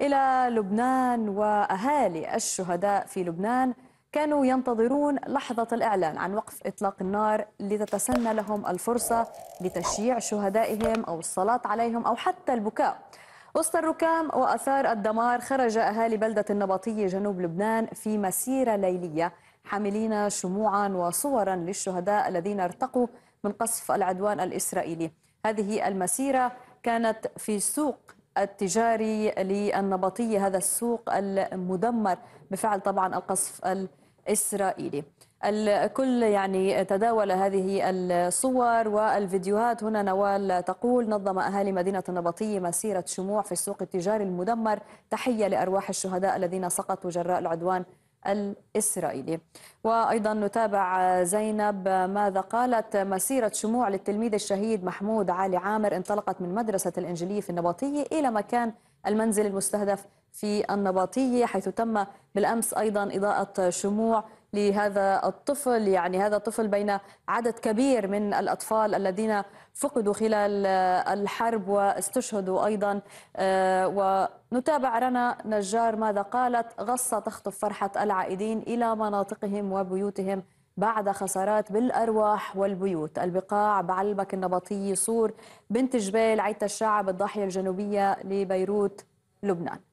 إلى لبنان وأهالي الشهداء في لبنان كانوا ينتظرون لحظة الإعلان عن وقف إطلاق النار لتتسنى لهم الفرصة لتشييع شهدائهم أو الصلاة عليهم أو حتى البكاء وسط الركام وأثار الدمار خرج أهالي بلدة النبطية جنوب لبنان في مسيرة ليلية حاملين شموعا وصورا للشهداء الذين ارتقوا من قصف العدوان الإسرائيلي هذه المسيرة كانت في سوق التجاري للنبطية هذا السوق المدمر بفعل طبعا القصف الإسرائيلي الكل يعني تداول هذه الصور والفيديوهات هنا نوال تقول نظم أهالي مدينة النبطية مسيرة شموع في السوق التجاري المدمر تحية لأرواح الشهداء الذين سقطوا جراء العدوان الإسرائيلي وأيضا نتابع زينب ماذا قالت مسيرة شموع للتلميذ الشهيد محمود علي عامر انطلقت من مدرسة الإنجيلية في النبطية إلى مكان المنزل المستهدف في النباطية حيث تم بالأمس أيضا إضاءة شموع لهذا الطفل يعني هذا الطفل بين عدد كبير من الأطفال الذين فقدوا خلال الحرب واستشهدوا أيضا آه، ونتابع رنا نجار ماذا قالت غصة تخطف فرحة العائدين إلى مناطقهم وبيوتهم بعد خسارات بالأرواح والبيوت البقاع بعلبك النبطي صور بنت جبال عيت الشعب الضاحية الجنوبية لبيروت لبنان